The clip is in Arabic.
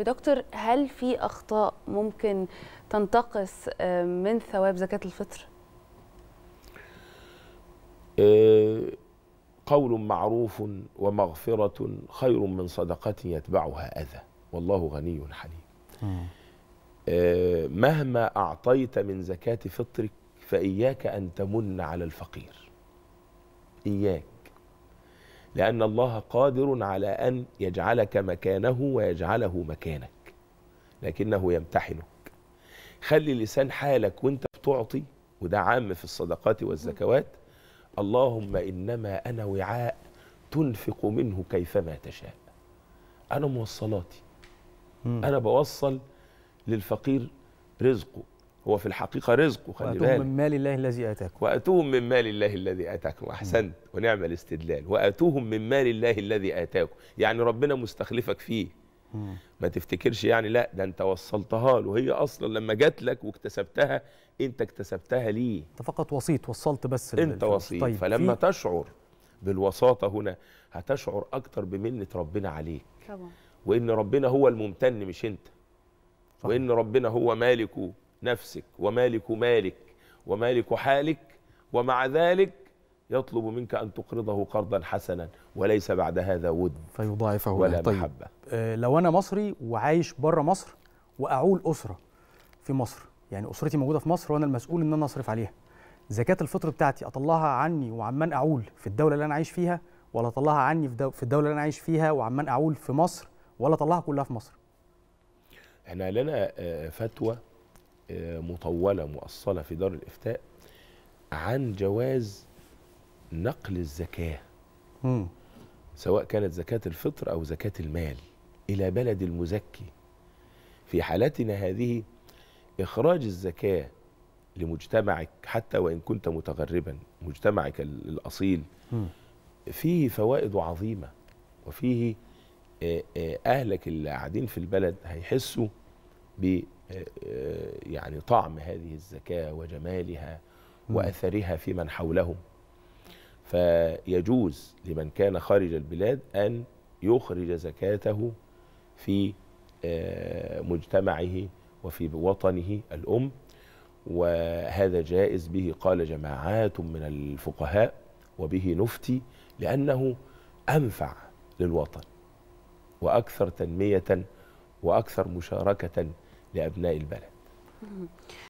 دكتور هل في اخطاء ممكن تنتقص آه، من ثواب زكاه الفطر آه، قول معروف ومغفره خير من صدقه يتبعها اذى والله غني حليم آه، مهما اعطيت من زكاه فطرك فاياك ان تمن على الفقير اياك لأن الله قادر على أن يجعلك مكانه ويجعله مكانك لكنه يمتحنك خلي لسان حالك وانت بتعطي وده عام في الصدقات والزكوات اللهم إنما أنا وعاء تنفق منه كيفما تشاء أنا موصلاتي أنا بوصل للفقير رزقه هو في الحقيقة رزق وخلي بالك وأتوهم من مال الله الذي آتاكم وأتوهم من مال الله الذي آتاكم أحسنت ونعم الاستدلال وأتوهم من مال الله الذي آتاكم يعني ربنا مستخلفك فيه ما تفتكرش يعني لا ده أنت وصلتها له هي أصلا لما جات لك واكتسبتها أنت اكتسبتها ليه أنت فقط وسيط وصلت بس أنت وسيط طيب فلما فيه؟ تشعر بالوساطة هنا هتشعر أكتر بمنة ربنا عليك طبعا وإن ربنا هو الممتن مش أنت صح. وإن ربنا هو مالك نفسك ومالك مالك ومالك حالك ومع ذلك يطلب منك أن تقرضه قرضا حسنا وليس بعد هذا ود فيضاعفه ولا طيب. محبة آه، لو أنا مصري وعايش بره مصر وأعول أسرة في مصر يعني أسرتي موجودة في مصر وأنا المسؤول إن أنا أصرف عليها زكاة الفطر بتاعتي أطلعها عني وعمان أعول في الدولة اللي أنا عايش فيها ولا أطلعها عني في, الدولة اللي أنا عايش فيها وعمان أعول في مصر ولا أطلعها كلها في مصر احنا لنا آه، فتوى مطولة مؤصلة في دار الإفتاء عن جواز نقل الزكاة م. سواء كانت زكاة الفطر أو زكاة المال إلى بلد المزكي في حالتنا هذه إخراج الزكاة لمجتمعك حتى وإن كنت متغربا مجتمعك الأصيل فيه فوائد عظيمة وفيه آه، آه، أهلك اللي قاعدين في البلد هيحسوا يعني طعم هذه الزكاة وجمالها وأثرها في من حولهم فيجوز لمن كان خارج البلاد أن يخرج زكاته في آه، مجتمعه وفي وطنه الأم وهذا جائز به قال جماعات من الفقهاء وبه نفتي لأنه أنفع للوطن وأكثر تنمية وأكثر مشاركة لأبناء البلد